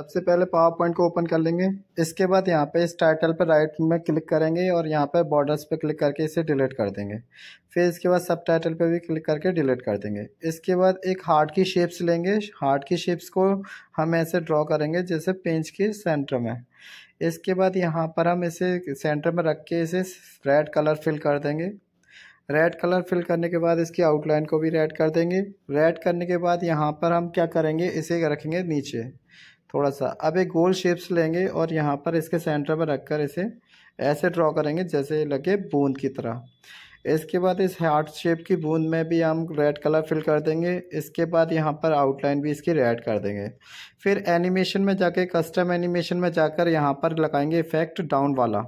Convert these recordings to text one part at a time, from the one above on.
सबसे पहले power point को ओपन कर लेंगे इसके बाद यहाँ पे इस टाइटल पर राइट में क्लिक करेंगे और यहाँ पे बॉर्डर्स पे क्लिक करके इसे डिलीट कर देंगे फिर इसके बाद सब टाइटल पर भी क्लिक करके डिलीट कर देंगे इसके बाद एक हार्ट की शेप्स लेंगे हार्ट की शेप्स को हम ऐसे ड्रॉ करेंगे जैसे पेंच के सेंटर में इसके बाद यहाँ पर हम इसे सेंटर में रख के इसे रेड कलर फिल कर देंगे रेड कलर फिल करने के बाद इसकी आउटलाइन को भी रेड कर देंगे रेड करने के बाद यहाँ पर हम क्या करेंगे इसे रखेंगे नीचे थोड़ा सा अब एक गोल शेप्स लेंगे और यहाँ पर इसके सेंटर पर रख कर इसे ऐसे ड्रॉ करेंगे जैसे लगे बूंद की तरह इसके बाद इस हार्ट शेप की बूंद में भी हम रेड कलर फिल कर देंगे इसके बाद यहाँ पर आउटलाइन भी इसकी रेड कर देंगे फिर एनिमेशन में जाके कस्टम एनिमेशन में जाकर यहाँ पर लगाएंगे इफ़ेक्ट डाउन वाला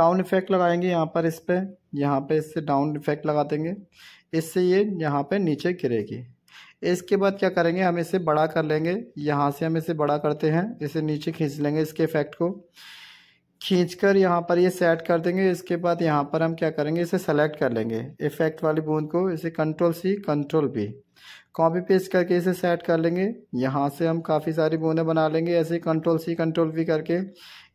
डाउन इफ़ेक्ट लगाएंगे यहाँ पर इस पर यहाँ पर इससे डाउन इफ़ेक्ट लगा देंगे इससे ये यहाँ पर नीचे गिरेगी इसके बाद क्या करेंगे हम इसे बड़ा कर लेंगे यहाँ से हम इसे बड़ा करते हैं इसे नीचे खींच लेंगे इसके इफेक्ट को खींच कर यहाँ पर ये यह सेट कर देंगे इसके बाद यहाँ पर हम क्या करेंगे इसे सेलेक्ट कर लेंगे इफेक्ट वाली बूंद को इसे control C control B copy paste करके इसे सेट कर लेंगे यहाँ से हम काफ़ी सारी बूंदें बना लेंगे ऐसे कंट्रोल सी कंट्रोल बी करके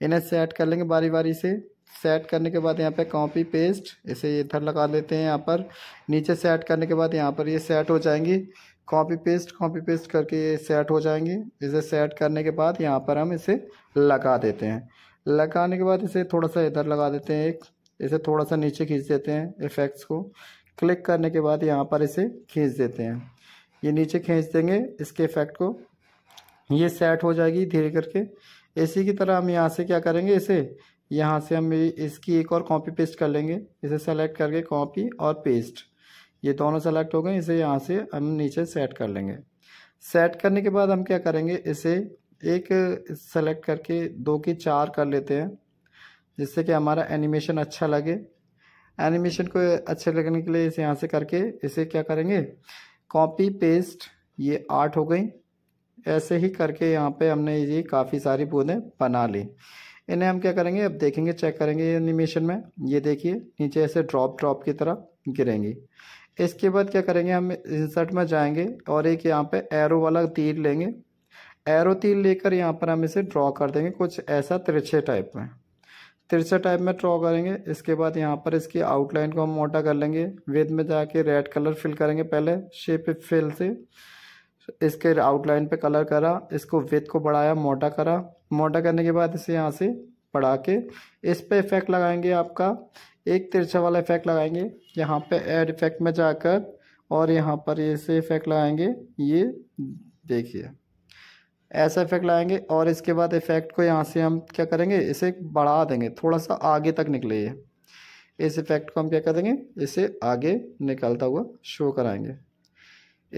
इन्हें सेट कर लेंगे बारी बारी से सेट करने के बाद यहाँ पे कॉपी पेस्ट इसे इधर लगा लेते हैं यहाँ पर नीचे सेट करने के बाद यहाँ पर ये यह सेट हो जाएंगी कॉपी पेस्ट कॉपी पेस्ट करके ये सेट हो जाएंगे इसे सेट करने के बाद यहाँ पर हम इसे लगा देते हैं लगाने के बाद इसे थोड़ा सा इधर लगा देते हैं एक इसे थोड़ा सा नीचे खींच देते हैं इफेक्ट्स को क्लिक करने के बाद यहाँ पर इसे खींच देते हैं ये नीचे खींच देंगे इसके इफेक्ट को ये सेट हो जाएगी धीरे करके इसी की तरह हम यहाँ से क्या करेंगे इसे यहाँ से हम इसकी एक और कॉपी पेस्ट कर लेंगे इसे सेलेक्ट करके कॉपी और पेस्ट ये दोनों सेलेक्ट हो गए इसे यहाँ से हम नीचे सेट कर लेंगे सेट करने के बाद हम क्या करेंगे इसे एक सेलेक्ट करके दो की चार कर लेते हैं जिससे कि हमारा एनिमेशन अच्छा लगे एनिमेशन को अच्छे लगने के लिए इसे यहाँ से करके इसे क्या करेंगे कॉपी पेस्ट ये आठ हो गई ऐसे ही करके यहाँ पे हमने ये काफ़ी सारी बूंदें बना ली इन्हें हम क्या करेंगे अब देखेंगे चेक करेंगे एनिमेशन में ये देखिए नीचे ऐसे ड्रॉप ड्रॉप की तरह गिरेंगी इसके बाद क्या करेंगे हम इंसर्ट में जाएंगे और एक यहाँ पे एरो वाला तीर लेंगे एरो तीर लेकर यहाँ पर हम इसे ड्रॉ कर देंगे कुछ ऐसा तिरछे टाइप में तिरछे टाइप में ड्रॉ करेंगे इसके बाद यहाँ पर इसकी आउटलाइन को हम मोटा कर लेंगे वेद में जाके रेड कलर फिल करेंगे पहले शेप फिल से इसके आउटलाइन पे कलर करा इसको वेद को बढ़ाया मोटा करा मोटा करने के बाद इसे यहाँ से बढ़ा के इस पे इफेक्ट लगाएंगे आपका एक तिरछा वाला इफेक्ट लगाएंगे यहाँ पे एड इफेक्ट में जाकर और यहाँ पर ऐसे इफेक्ट लगाएंगे ये देखिए ऐसा इफेक्ट लाएंगे और इसके बाद इफेक्ट को यहाँ से हम क्या करेंगे इसे बढ़ा देंगे थोड़ा सा आगे तक निकले ये इस इफेक्ट को हम क्या कर देंगे इसे आगे निकलता हुआ शो कराएंगे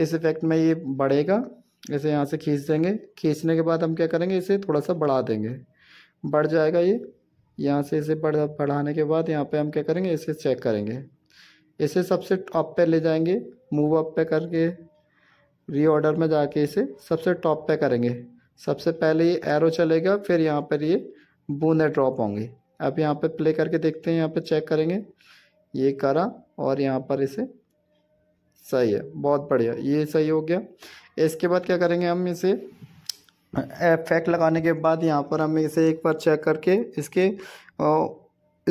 इस इफेक्ट में ये बढ़ेगा इसे यहाँ से खींच देंगे खींचने के बाद हम क्या करेंगे इसे थोड़ा सा बढ़ा देंगे बढ़ जाएगा ये यहाँ से इसे बढ़ बढ़ाने के बाद यहाँ पे हम क्या करेंगे इसे चेक करेंगे इसे सबसे टॉप पे ले जाएंगे मूव अप पे करके रीऑर्डर में जाके इसे सबसे टॉप पे करेंगे सबसे पहले ये एरो चलेगा फिर यहाँ पर ये बूंदे ड्रॉप होंगे अब यहाँ पे प्ले करके देखते हैं यहाँ पे चेक करेंगे ये करा और यहाँ पर इसे सही है बहुत बढ़िया ये सही हो गया इसके बाद क्या करेंगे हम इसे एफेक्ट लगाने के बाद यहाँ पर हम इसे एक बार चेक करके इसके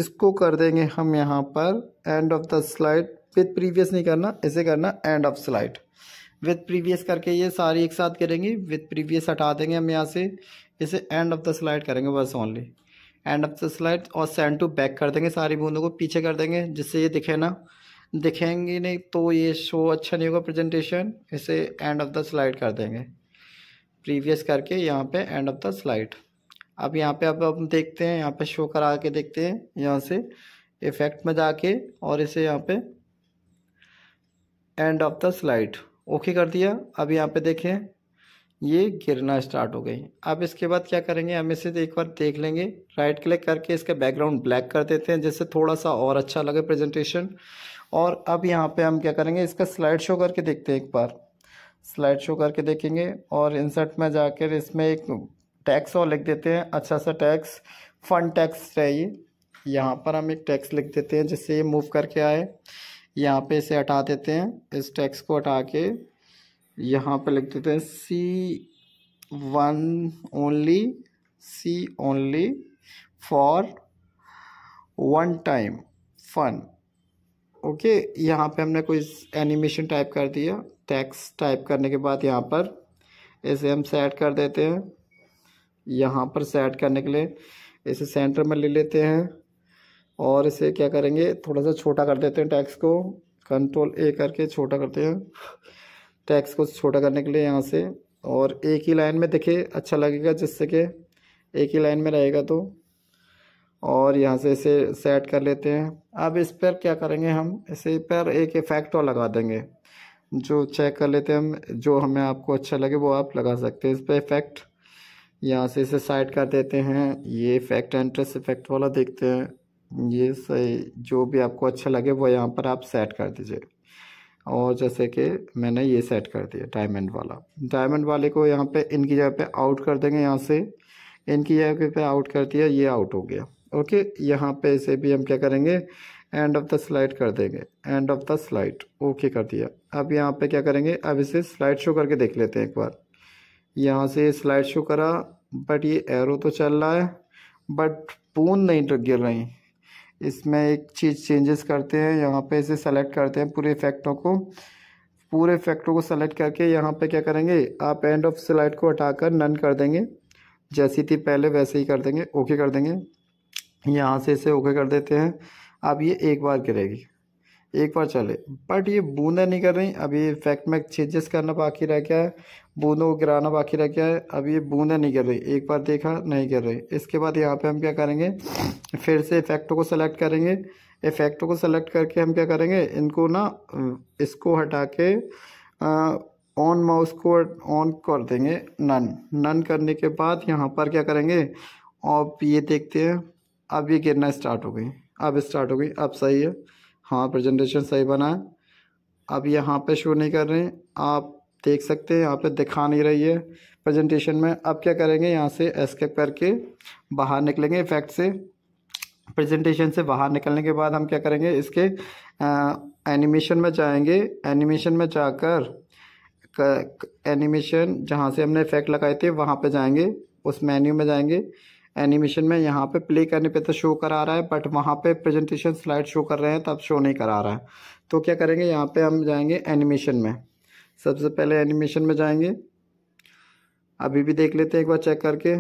इसको कर देंगे हम यहाँ पर end of the slide with previous नहीं करना इसे करना end of slide with previous करके ये सारी एक साथ करेंगे विथ प्रीवियस हटा देंगे हम यहाँ से इसे एंड ऑफ द स्लाइड करेंगे बस only end of the slide और सेंड टू बैक कर देंगे सारी बूंदों को पीछे कर देंगे जिससे ये दिखे ना दिखेंगे नहीं तो ये शो अच्छा नहीं होगा प्रेजेंटेशन इसे एंड ऑफ द स्लाइड कर देंगे प्रीवियस करके यहाँ पे एंड ऑफ द स्लाइड अब यहाँ पे अब हम देखते हैं यहाँ पे शो करा के देखते हैं यहाँ से इफेक्ट में जाके और इसे यहाँ पे end of the slide okay कर दिया अब यहाँ पे देखें ये गिरना स्टार्ट हो गई अब इसके बाद क्या करेंगे हम इसे एक बार देख लेंगे राइट क्लिक करके इसका बैकग्राउंड ब्लैक कर देते हैं जिससे थोड़ा सा और अच्छा लगे प्रेजेंटेशन और अब यहाँ पे हम क्या करेंगे इसका स्लाइड शो करके देखते हैं एक बार स्लाइड शो करके देखेंगे और इंसर्ट में जाकर इसमें एक टैक्स और लिख देते हैं अच्छा सा टैक्स फंड टैक्स है ये यहाँ पर हम एक टैक्स लिख देते हैं जिससे ये मूव करके आए यहाँ पे इसे हटा देते हैं इस टैक्स को हटा के यहाँ पे लिख देते हैं C one only C only for one time fun okay यहाँ पे हमने कोई एनिमेशन टाइप कर दिया टैक्स टाइप करने के बाद यहाँ पर इसे हम सेट कर देते हैं यहाँ पर सेट करने के लिए इसे सेंटर में ले लेते हैं और इसे क्या करेंगे थोड़ा सा छोटा कर देते हैं टैक्स को कंट्रोल ए करके छोटा करते हैं टैक्स को छोटा करने के लिए यहाँ से और एक ही लाइन में देखे अच्छा लगेगा जिससे कि एक ही लाइन में रहेगा तो और यहाँ से इसे सेट कर लेते हैं अब इस पर क्या करेंगे हम इसे पर एक इफ़ेक्ट और लगा देंगे जो चेक कर लेते हैं हम जो हमें आपको अच्छा लगे वो आप लगा सकते हैं इस पर इफेक्ट यहाँ से इसे साइड कर देते हैं ये इफेक्ट एंट्रेस इफेक्ट वाला देखते हैं ये सही जो भी आपको अच्छा लगे वो यहाँ पर आप सेट कर दीजिए और जैसे कि मैंने ये सेट कर दिया डायमंड वाला डायमंड वाले को यहाँ पे इनकी जगह पे आउट कर देंगे यहाँ से इनकी जगह पे आउट कर दिया ये आउट हो गया ओके यहाँ पे इसे भी हम क्या करेंगे एंड ऑफ द स्लाइड कर देंगे end of the slide okay कर दिया अब यहाँ पे क्या करेंगे अब इसे स्लाइड शो करके देख लेते हैं एक बार यहाँ से स्लाइड शो करा बट ये एरो तो चल रहा है बट पून नहीं तो गिर रही इसमें एक चीज़ चेंजेस करते हैं यहाँ पे इसे सेलेक्ट करते हैं पूरे इफेक्टों को पूरे इफेक्टों को सेलेक्ट करके यहाँ पे क्या करेंगे आप एंड ऑफ स्लाइड को हटाकर नन कर देंगे जैसी थी पहले वैसे ही कर देंगे ओके कर देंगे यहाँ से इसे ओके कर देते हैं अब ये एक बार गिरेगी एक बार चले बट ये बूंदा नहीं कर रही अभी ये फैक्ट में चेंजेस करना बाकी रह गया है बूंदों को गिराना बाकी रह गया है अब ये बूंदा नहीं कर रही एक बार देखा नहीं कर रही इसके बाद यहाँ पे हम क्या करेंगे फिर से इफेक्टों को सेलेक्ट करेंगे इफेक्टों को सेलेक्ट करके हम क्या करेंगे इनको ना इसको हटा के ऑन माउस को ऑन कर देंगे नन नन करने के बाद यहाँ पर क्या करेंगे और ये देखते हैं अब ये गिरना स्टार्ट हो गई अब स्टार्ट हो गई अब सही है हाँ प्रेजेंटेशन सही बना है अब यहाँ पे शो नहीं कर रहे हैं आप देख सकते हैं यहाँ पे दिखा नहीं रही है प्रेजेंटेशन में अब क्या करेंगे यहाँ से एस्केप करके बाहर निकलेंगे इफेक्ट से प्रेजेंटेशन से बाहर निकलने के बाद हम क्या करेंगे इसके आ, एनिमेशन में जाएंगे एनिमेशन में जाकर एनिमेशन जहाँ से हमने इफेक्ट लगाए थे वहाँ पे जाएंगे उस मेन्यू में जाएंगे एनिमेशन में यहाँ पे प्ले करने पे तो शो करा रहा है बट वहाँ पे प्रेजेंटेशन स्लाइड शो कर रहे हैं तब शो नहीं करा रहा है तो क्या करेंगे यहाँ पे हम जाएंगे एनिमेशन में सबसे पहले एनिमेशन में जाएंगे अभी भी देख लेते हैं एक बार चेक करके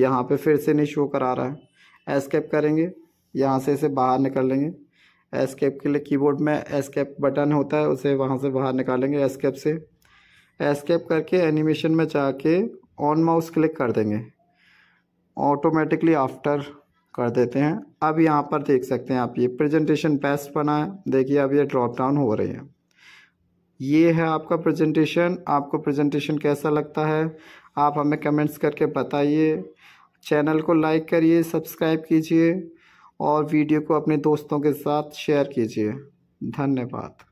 यहाँ पे फिर से नहीं शो करा रहा है एस्केप करेंगे यहाँ से इसे बाहर निकाल लेंगे एस्केप के लिए कीबोर्ड में एस्केप बटन होता है उसे वहाँ से बाहर निकालेंगे एस्केप से एस्केप करके एनिमेशन में जाके ऑन माउस क्लिक कर देंगे ऑटोमेटिकली आफ्टर कर देते हैं अब यहाँ पर देख सकते हैं आप ये प्रेजेंटेशन बेस्ट बना है देखिए अब ये ड्रॉप डाउन हो रही है ये है आपका प्रेजेंटेशन आपको प्रेजेंटेशन कैसा लगता है आप हमें कमेंट्स करके बताइए चैनल को लाइक करिए सब्सक्राइब कीजिए और वीडियो को अपने दोस्तों के साथ शेयर कीजिए धन्यवाद